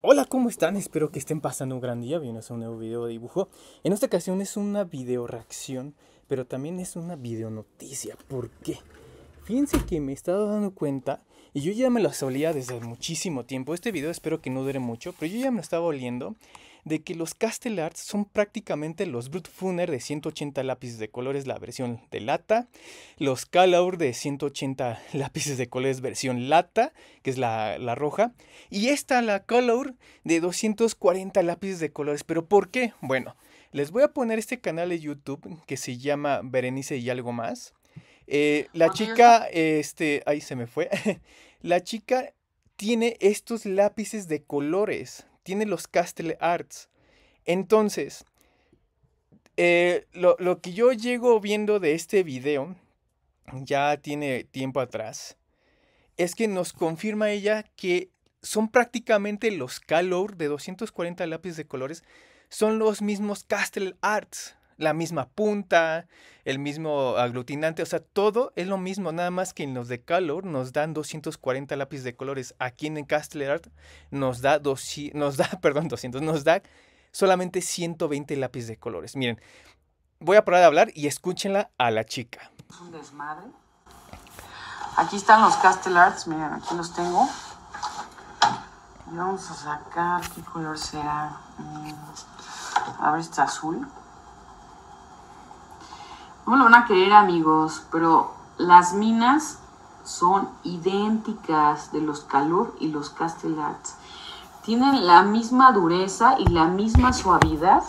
Hola, ¿cómo están? Espero que estén pasando un gran día. Bienvenidos a un nuevo video de dibujo. En esta ocasión es una video reacción, pero también es una video noticia. ¿Por qué? Fíjense que me he estado dando cuenta, y yo ya me lo solía desde muchísimo tiempo. Este video espero que no dure mucho, pero yo ya me lo estaba oliendo de que los Castle son prácticamente los Brut Funer de 180 lápices de colores, la versión de lata, los Calaur de 180 lápices de colores, versión lata, que es la, la roja, y esta, la Color de 240 lápices de colores. ¿Pero por qué? Bueno, les voy a poner este canal de YouTube que se llama Berenice y algo más. Eh, la chica, este, ahí se me fue. la chica tiene estos lápices de colores tiene los Castle Arts. Entonces, eh, lo, lo, que yo llego viendo de este video, ya tiene tiempo atrás, es que nos confirma ella que son prácticamente los Calor de 240 lápices de colores, son los mismos Castle Arts la misma punta, el mismo aglutinante, o sea, todo es lo mismo, nada más que en los de Color nos dan 240 lápices de colores, aquí en Castle Art nos da, nos da, perdón, nos da solamente 120 lápices de colores. Miren, voy a parar a hablar y escúchenla a la chica. Es un desmadre. Aquí están los Castle Arts, miren, aquí los tengo. Y vamos a sacar, ¿qué color será? Mm, a ver, está azul. No me lo van a creer amigos, pero las minas son idénticas de los Calur y los Arts. Tienen la misma dureza y la misma suavidad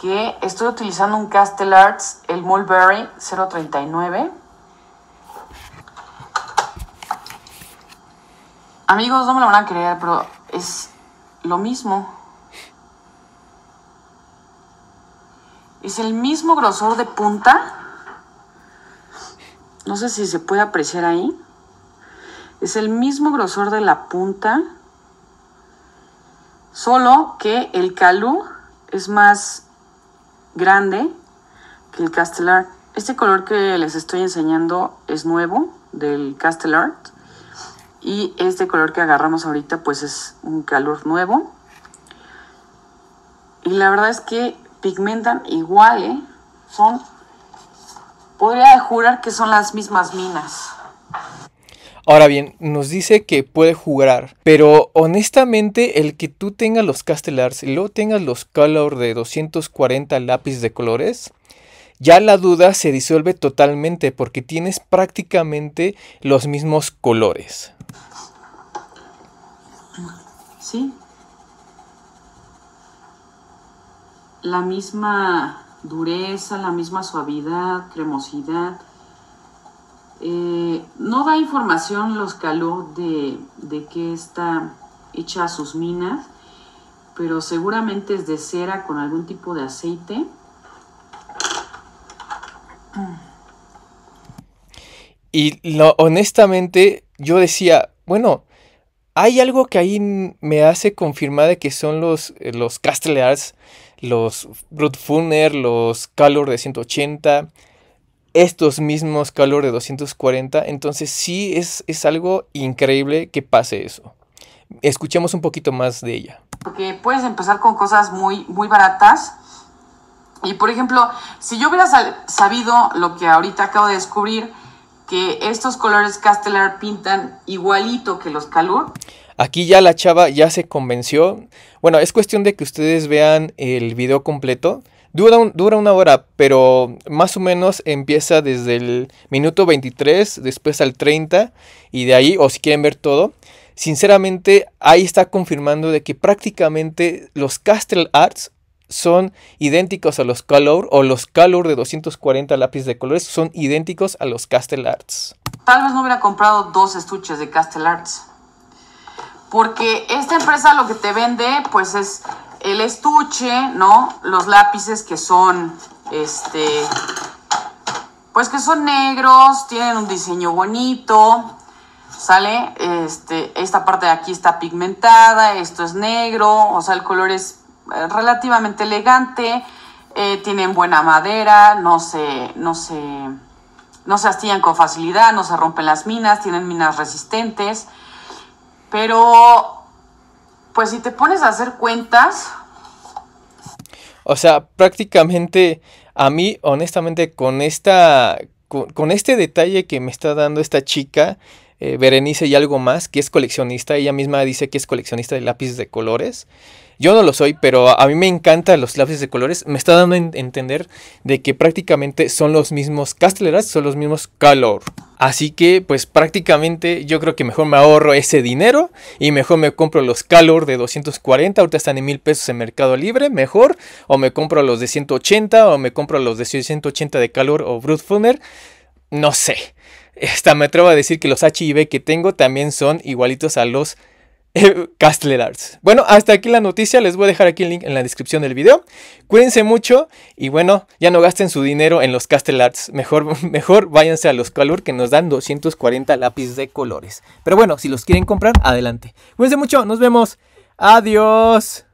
que estoy utilizando un Arts, el Mulberry 039. Amigos, no me lo van a creer, pero es lo mismo. Es el mismo grosor de punta. No sé si se puede apreciar ahí. Es el mismo grosor de la punta. Solo que el calú es más grande que el Castellar. Este color que les estoy enseñando es nuevo del Castellar. Y este color que agarramos ahorita pues es un calor nuevo. Y la verdad es que pigmentan igual, ¿eh? Son, podría jurar que son las mismas minas. Ahora bien, nos dice que puede jugar, pero honestamente el que tú tengas los castellars y luego tengas los Color de 240 lápices de colores, ya la duda se disuelve totalmente porque tienes prácticamente los mismos colores. Sí, la misma dureza, la misma suavidad, cremosidad. Eh, no da información los calor de, que está hecha a sus minas, pero seguramente es de cera con algún tipo de aceite. Y lo, honestamente yo decía, bueno, hay algo que ahí me hace confirmar de que son los, eh, los los Brute Funer, los Calor de 180, estos mismos Calor de 240. Entonces sí es, algo increíble que pase eso. Escuchemos un poquito más de ella. Porque puedes empezar con cosas muy, muy baratas. Y por ejemplo, si yo hubiera sabido lo que ahorita acabo de descubrir, que estos colores Castellar pintan igualito que los Calor... Aquí ya la chava ya se convenció. Bueno, es cuestión de que ustedes vean el video completo. Dura, una hora, pero más o menos empieza desde el minuto 23, después al 30 y de ahí, o si quieren ver todo, sinceramente ahí está confirmando de que prácticamente los Castle Arts son idénticos a los Color o los Color de 240 lápices de colores son idénticos a los Castle Arts. Tal vez no hubiera comprado dos estuches de Castle Arts porque esta empresa lo que te vende pues es el estuche, ¿no? Los lápices que son, este, pues que son negros, tienen un diseño bonito, sale, este, esta parte de aquí está pigmentada, esto es negro, o sea, el color es eh, relativamente elegante, eh, tienen buena madera, no se, no se, no se astillan con facilidad, no se rompen las minas, tienen minas resistentes. Pero, pues si te pones a hacer cuentas... O sea, prácticamente a mí, honestamente, con esta... Con, este detalle que me está dando esta chica, eh, Berenice y algo más, que es coleccionista, ella misma dice que es coleccionista de lápices de colores, yo no lo soy, pero a mí me encantan los lápices de colores. Me está dando a entender de que prácticamente son los mismos Castleras, son los mismos Calor. Así que pues prácticamente yo creo que mejor me ahorro ese dinero y mejor me compro los Calor de 240, ahorita están en mil pesos en Mercado Libre, mejor, o me compro los de 180 o me compro los de 180 de Calor o Funer, no sé. Hasta me atrevo a decir que los HIV que tengo también son igualitos a los Arts. Bueno, hasta aquí la noticia. Les voy a dejar aquí el link en la descripción del video. Cuídense mucho y bueno, ya no gasten su dinero en los Castle Arts. Mejor, mejor váyanse a los Color que nos dan 240 lápices de colores. Pero bueno, si los quieren comprar, adelante. Cuídense mucho, nos vemos. Adiós.